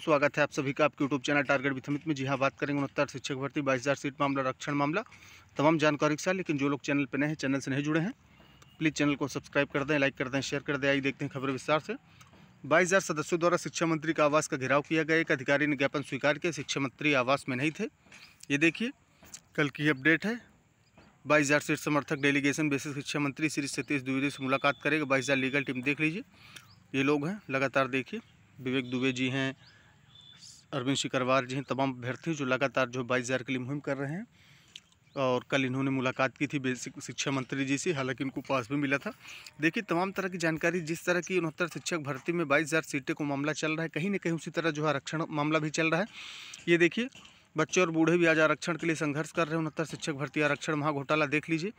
स्वागत है आप सभी का आपके यूट्यूब चैनल टारगेट विथमित में जी हाँ बात करेंगे उनहत्तर शिक्षक भर्ती बाईस हज़ार सीट मामला रक्षण मामला तमाम जानकारी के साथ लेकिन जो लोग चैनल पर नए हैं चैनल से नहीं जुड़े हैं प्लीज़ चैनल को सब्सक्राइब कर दें लाइक कर दें शेयर कर दें आइए देखते हैं खबर विस्तार से बाईस हज़ार सदस्यों द्वारा शिक्षा मंत्री का आवास का घेराव किया गया एक अधिकारी ने ज्ञापन स्वीकार किया शिक्षा मंत्री आवास में नहीं थे ये देखिए कल की अपडेट है बाईस हज़ार सीट समर्थक डेलीगेशन बेसिस शिक्षा मंत्री श्री सतीश द्विवेदी से मुलाकात करेगा बाईस हज़ार लीगल टीम देख लीजिए ये लोग हैं लगातार देखिए विवेक दुबे जी हैं अरविंद शिकरवार जी हैं तमाम अभ्यर्थी जो लगातार जो बाईस हज़ार के लिए मुहिम कर रहे हैं और कल इन्होंने मुलाकात की थी बेसिक शिक्षा मंत्री जी से हालांकि इनको पास भी मिला था देखिए तमाम तरह की जानकारी जिस तरह की उनहत्तर शिक्षक भर्ती में बाईस हज़ार सीटें को मामला चल रहा है कहीं ना कहीं उसी तरह जो है आरक्षण मामला भी चल रहा है ये देखिए बच्चे और बूढ़े भी आज आरक्षण के लिए संघर्ष कर रहे हैं उनहत्तर शिक्षक भर्ती आरक्षण महाघोटाला देख लीजिए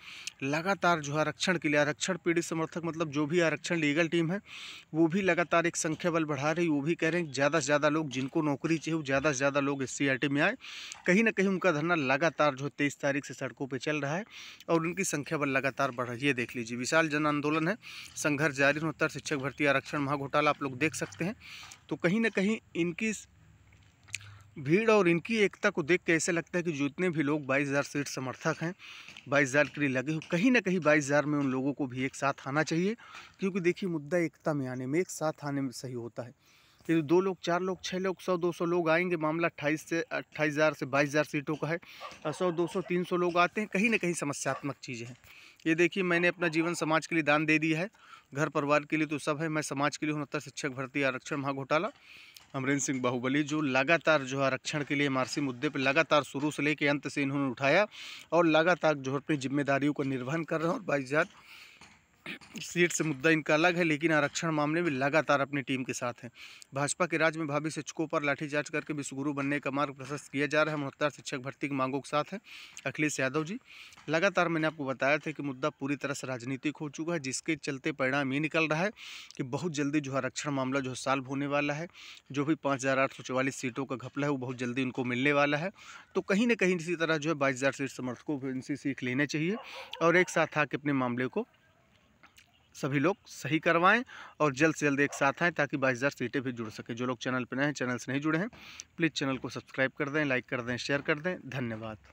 लगातार जो आरक्षण के लिए आरक्षण पीड़ित समर्थक मतलब जो भी आरक्षण लीगल टीम है वो भी लगातार एक संख्या बल बढ़ा रही वो भी कह रहे हैं ज़्यादा से ज़्यादा लोग जिनको नौकरी चाहिए वो ज़्यादा से ज़्यादा लोग एस सी में आए कहीं ना कहीं उनका धरना लगातार जो तेईस तारीख से सड़कों पर चल रहा है और उनकी संख्या बल लगातार बढ़ रही है देख लीजिए विशाल जन आंदोलन है संघर्ष जारी उनहत्तर शिक्षक भर्ती आरक्षण महाघोटाला आप लोग देख सकते हैं तो कहीं ना कहीं इनकी भीड़ और इनकी एकता को देख के ऐसा लगता है कि जितने भी लोग बाईस हज़ार सीट समर्थक हैं बाईस हज़ार के लिए लगे हुए कहीं ना कहीं बाईस हज़ार में उन लोगों को भी एक साथ आना चाहिए क्योंकि देखिए मुद्दा एकता में आने में एक साथ आने में सही होता है यदि दो लोग चार लोग छः लोग सौ दो सौ लोग आएंगे मामला अट्ठाईस से अट्ठाईस हज़ार से बाईस हज़ार सीटों का है सौ दो सौ तीन सौ लोग आते हैं कहीं ना कहीं समस्यात्मक चीज़ें हैं ये देखिए मैंने अपना जीवन समाज के लिए दान दे दिया है घर परिवार के लिए तो सब है मैं समाज के लिए उनहत्तर शिक्षक भर्ती आरक्षण महाघोटाला अमरेंद्र सिंह बाहुबली जो लगातार जो है आरक्षण के लिए मारसी मुद्दे पर लगातार शुरू से लेकर अंत से इन्होंने उठाया और लगातार जो है अपनी जिम्मेदारियों का निर्वहन कर रहे हैं और बाईजात सीट से मुद्दा इनका अलग है लेकिन आरक्षण मामले में लगातार अपनी टीम के साथ हैं भाजपा के राज्य में भावी शिक्षकों पर लाठीचार्ज करके विश्वगुरु बनने का मार्ग प्रशस्त किया जा रहा है महत्तर शिक्षक भर्ती की मांगों के साथ हैं अखिलेश यादव जी लगातार मैंने आपको बताया था कि मुद्दा पूरी तरह से राजनीतिक हो चुका है जिसके चलते परिणाम ये निकल रहा है कि बहुत जल्दी जो आरक्षण मामला जो है सॉल्व होने वाला है जो भी पाँच सीटों का घपला है वो बहुत जल्दी उनको मिलने वाला है तो कहीं ना कहीं इसी तरह जो है बाईस सीट समर्थकों को इनसे सीख लेना चाहिए और एक साथ आके अपने मामले को सभी लोग सही करवाएं और जल्द से जल्द एक साथ आएँ ताकि बाईस हज़ार सीटें भी जुड़ सकें जो लोग चैनल पर नए हैं चैनल से नहीं जुड़े हैं प्लीज़ चैनल को सब्सक्राइब कर दें लाइक कर दें शेयर कर दें धन्यवाद